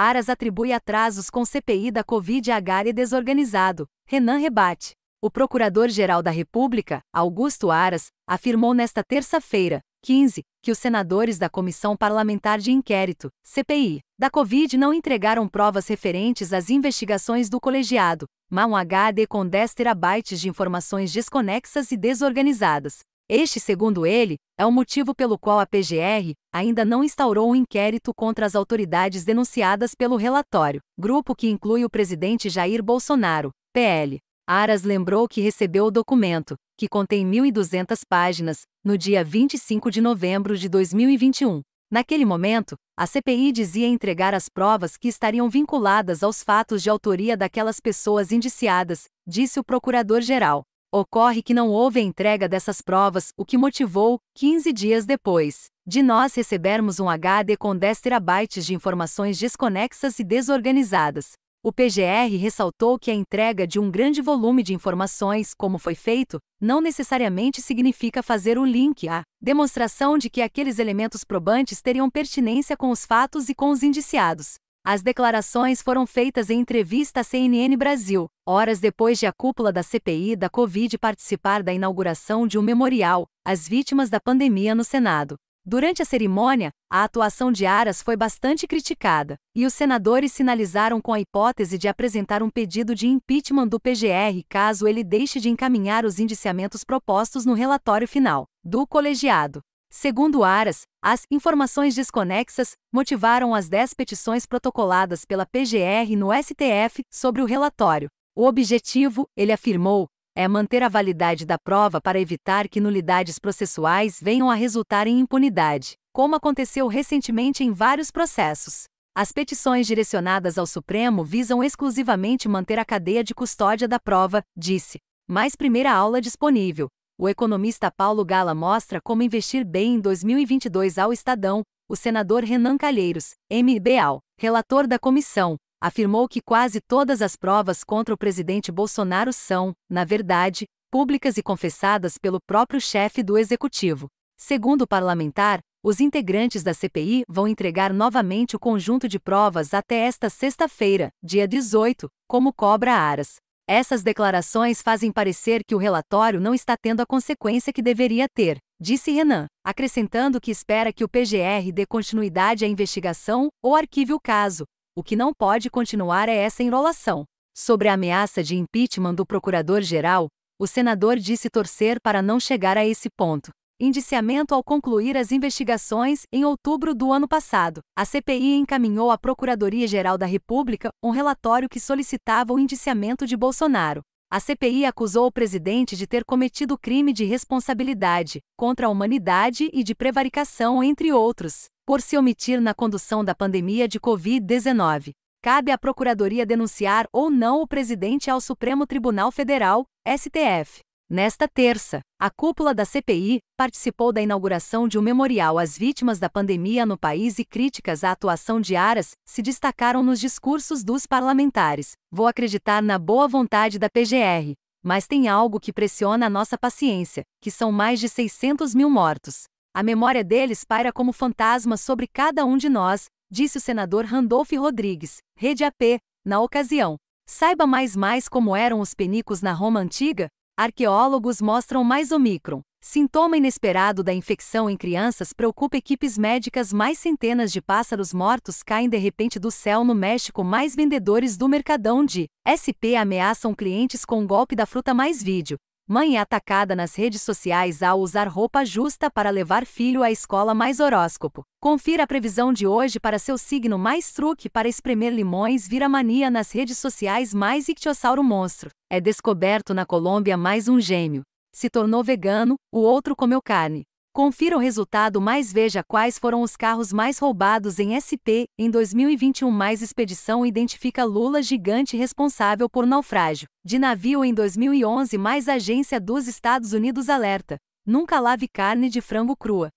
Aras atribui atrasos com CPI da Covid a e desorganizado. Renan rebate. O Procurador-Geral da República, Augusto Aras, afirmou nesta terça-feira, 15, que os senadores da Comissão Parlamentar de Inquérito, CPI, da Covid não entregaram provas referentes às investigações do colegiado, mas um HD com 10 terabytes de informações desconexas e desorganizadas. Este, segundo ele, é o motivo pelo qual a PGR ainda não instaurou um inquérito contra as autoridades denunciadas pelo relatório, grupo que inclui o presidente Jair Bolsonaro, PL. Aras lembrou que recebeu o documento, que contém 1.200 páginas, no dia 25 de novembro de 2021. Naquele momento, a CPI dizia entregar as provas que estariam vinculadas aos fatos de autoria daquelas pessoas indiciadas, disse o procurador-geral. Ocorre que não houve entrega dessas provas, o que motivou, 15 dias depois, de nós recebermos um HD com 10 terabytes de informações desconexas e desorganizadas. O PGR ressaltou que a entrega de um grande volume de informações, como foi feito, não necessariamente significa fazer o link à demonstração de que aqueles elementos probantes teriam pertinência com os fatos e com os indiciados. As declarações foram feitas em entrevista à CNN Brasil, horas depois de a cúpula da CPI da Covid participar da inauguração de um memorial às vítimas da pandemia no Senado. Durante a cerimônia, a atuação de Aras foi bastante criticada, e os senadores sinalizaram com a hipótese de apresentar um pedido de impeachment do PGR caso ele deixe de encaminhar os indiciamentos propostos no relatório final do colegiado. Segundo Aras, as informações desconexas motivaram as 10 petições protocoladas pela PGR no STF sobre o relatório. O objetivo, ele afirmou, é manter a validade da prova para evitar que nulidades processuais venham a resultar em impunidade, como aconteceu recentemente em vários processos. As petições direcionadas ao Supremo visam exclusivamente manter a cadeia de custódia da prova, disse. Mais primeira aula disponível. O economista Paulo Gala mostra como investir bem em 2022 ao Estadão. O senador Renan Calheiros, MBAL, relator da comissão, afirmou que quase todas as provas contra o presidente Bolsonaro são, na verdade, públicas e confessadas pelo próprio chefe do executivo. Segundo o parlamentar, os integrantes da CPI vão entregar novamente o conjunto de provas até esta sexta-feira, dia 18, como cobra Aras. Essas declarações fazem parecer que o relatório não está tendo a consequência que deveria ter, disse Renan, acrescentando que espera que o PGR dê continuidade à investigação ou arquive o caso. O que não pode continuar é essa enrolação. Sobre a ameaça de impeachment do procurador-geral, o senador disse torcer para não chegar a esse ponto, Indiciamento ao concluir as investigações, em outubro do ano passado, a CPI encaminhou à Procuradoria-Geral da República um relatório que solicitava o indiciamento de Bolsonaro. A CPI acusou o presidente de ter cometido crime de responsabilidade contra a humanidade e de prevaricação, entre outros, por se omitir na condução da pandemia de Covid-19. Cabe à Procuradoria denunciar ou não o presidente ao Supremo Tribunal Federal, STF. Nesta terça, a cúpula da CPI participou da inauguração de um memorial às vítimas da pandemia no país e críticas à atuação de Aras se destacaram nos discursos dos parlamentares. Vou acreditar na boa vontade da PGR, mas tem algo que pressiona a nossa paciência, que são mais de 600 mil mortos. A memória deles paira como fantasma sobre cada um de nós, disse o senador Randolph Rodrigues, Rede AP, na ocasião. Saiba mais mais como eram os penicos na Roma antiga? Arqueólogos mostram mais Omicron. Sintoma inesperado da infecção em crianças preocupa equipes médicas. Mais centenas de pássaros mortos caem de repente do céu no México. Mais vendedores do Mercadão de SP ameaçam clientes com golpe da fruta. Mais vídeo. Mãe é atacada nas redes sociais ao usar roupa justa para levar filho à escola mais horóscopo. Confira a previsão de hoje para seu signo mais truque para espremer limões vira mania nas redes sociais mais ictiosauro monstro. É descoberto na Colômbia mais um gêmeo. Se tornou vegano, o outro comeu carne. Confira o resultado mais veja quais foram os carros mais roubados em SP em 2021 mais expedição identifica Lula gigante responsável por naufrágio de navio em 2011 mais agência dos Estados Unidos alerta. Nunca lave carne de frango crua.